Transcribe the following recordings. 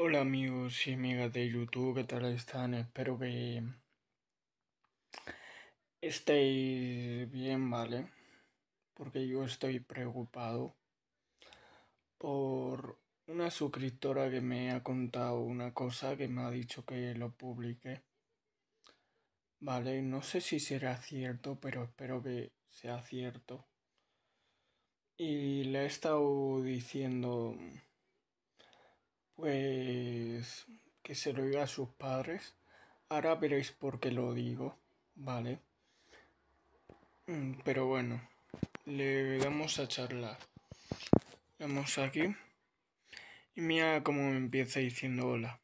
Hola amigos y amigas de YouTube, ¿qué tal están? Espero que estéis bien, ¿vale? Porque yo estoy preocupado por una suscriptora que me ha contado una cosa que me ha dicho que lo publique. Vale, no sé si será cierto, pero espero que sea cierto. Y le he estado diciendo pues que se lo diga a sus padres. Ahora veréis por qué lo digo, ¿vale? Mm, pero bueno, le damos a charlar. Vamos aquí. Y mira cómo me empieza diciendo hola.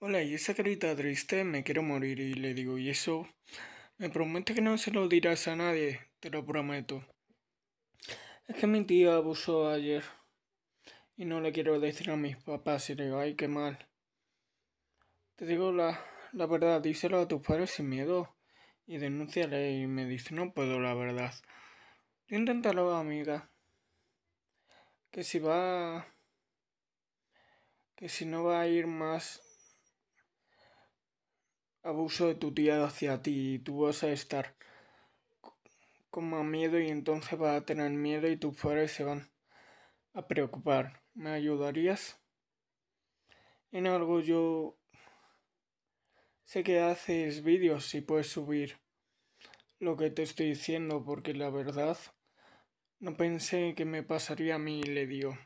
Hola, y esa carita triste, me quiero morir. Y le digo, ¿y eso? Me promete que no se lo dirás a nadie, te lo prometo. Es que mi tía abusó ayer y no le quiero decir a mis papás y digo, ay, qué mal. Te digo la, verdad, díselo a tus padres sin miedo y denúnciale y me dice, no puedo, la verdad. inténtalo, amiga. Que si va... Que si no va a ir más abuso de tu tía hacia ti y tú vas a estar con más miedo y entonces va a tener miedo y tus padres se van a preocupar. ¿Me ayudarías? En algo yo sé que haces vídeos y puedes subir lo que te estoy diciendo porque la verdad no pensé que me pasaría a mí y le dio,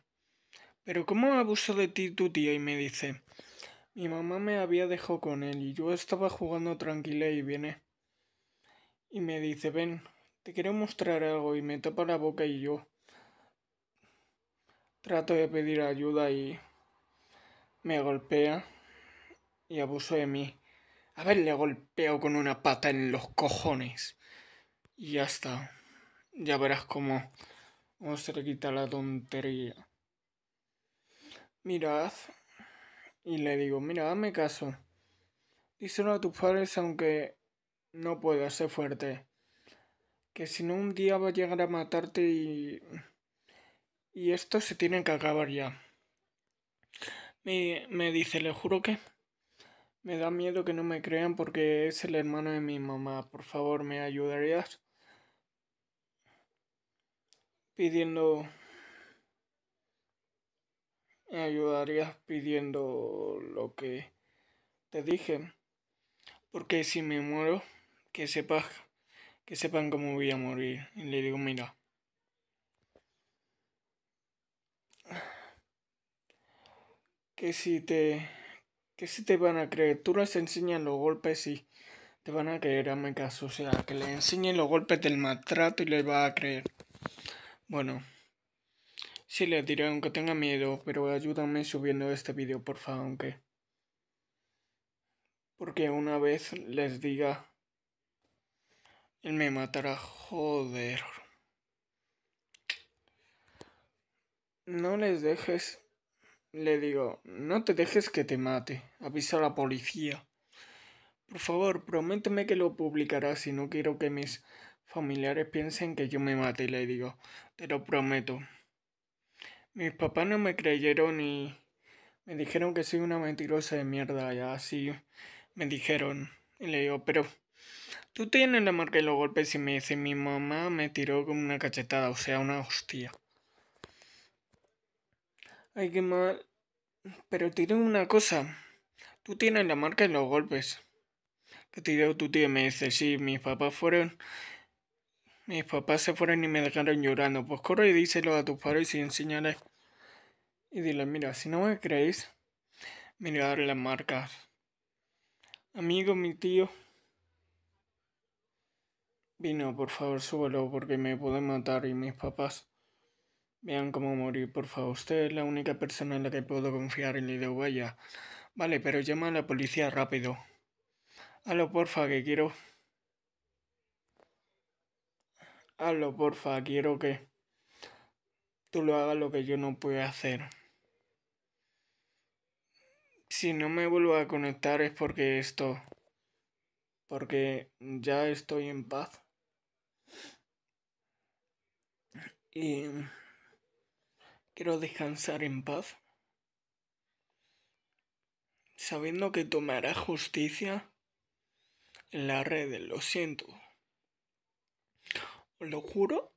Pero ¿cómo abuso de ti tu tía? Y me dice, mi mamá me había dejado con él y yo estaba jugando tranquila y viene. Y me dice, ven, te quiero mostrar algo y me tapa la boca y yo Trato de pedir ayuda y me golpea y abuso de mí. A ver, le golpeo con una pata en los cojones. Y ya está. Ya verás cómo, se le quita la tontería. Mirad. Y le digo, mira, hazme caso. Díselo a tus padres aunque no puedas ser fuerte. Que si no un día va a llegar a matarte y... Y esto se tiene que acabar ya. Me, me dice, le juro que... Me da miedo que no me crean porque es el hermano de mi mamá. Por favor, ¿me ayudarías? Pidiendo... Me ayudarías pidiendo lo que te dije. Porque si me muero, que sepas, que sepan cómo voy a morir. Y le digo, mira, que si te que si te van a creer, tú les enseñas los golpes y te van a creer, a mi caso, o sea, que le enseñen los golpes del maltrato y les va a creer. Bueno, Si les diré aunque tenga miedo, pero ayúdame subiendo este vídeo, por favor, aunque porque una vez les diga él me matará, joder. No les dejes le digo, no te dejes que te mate, avisa a la policía. Por favor, prométeme que lo publicarás si no quiero que mis familiares piensen que yo me Y le digo, te lo prometo. Mis papás no me creyeron y me dijeron que soy una mentirosa de mierda, y así me dijeron. Y le digo, pero tú tienes la marca que los golpes y me dice, mi mamá me tiró con una cachetada, o sea, una hostia. Ay, qué mal. Pero tiene una cosa. Tú tienes la marca de los golpes. Que te dio tu tío me dice, sí, mis papás fueron... Mis papás se fueron y me dejaron llorando. Pues corre y díselo a tus padres y enséñales. Y dile, mira, si no me creéis, mirad las marcas. Amigo, mi tío. Vino, por favor, súbelo porque me pueden matar y mis papás. Vean cómo morir, por favor. Usted es la única persona en la que puedo confiar en Lidia Huella. Vale, pero llama a la policía rápido. Halo, porfa, que quiero... Halo, porfa, quiero que... Tú lo hagas lo que yo no puedo hacer. Si no me vuelvo a conectar es porque esto... Porque ya estoy en paz. Y... Quiero descansar en paz, sabiendo que tomará justicia en la red, lo siento. Os lo juro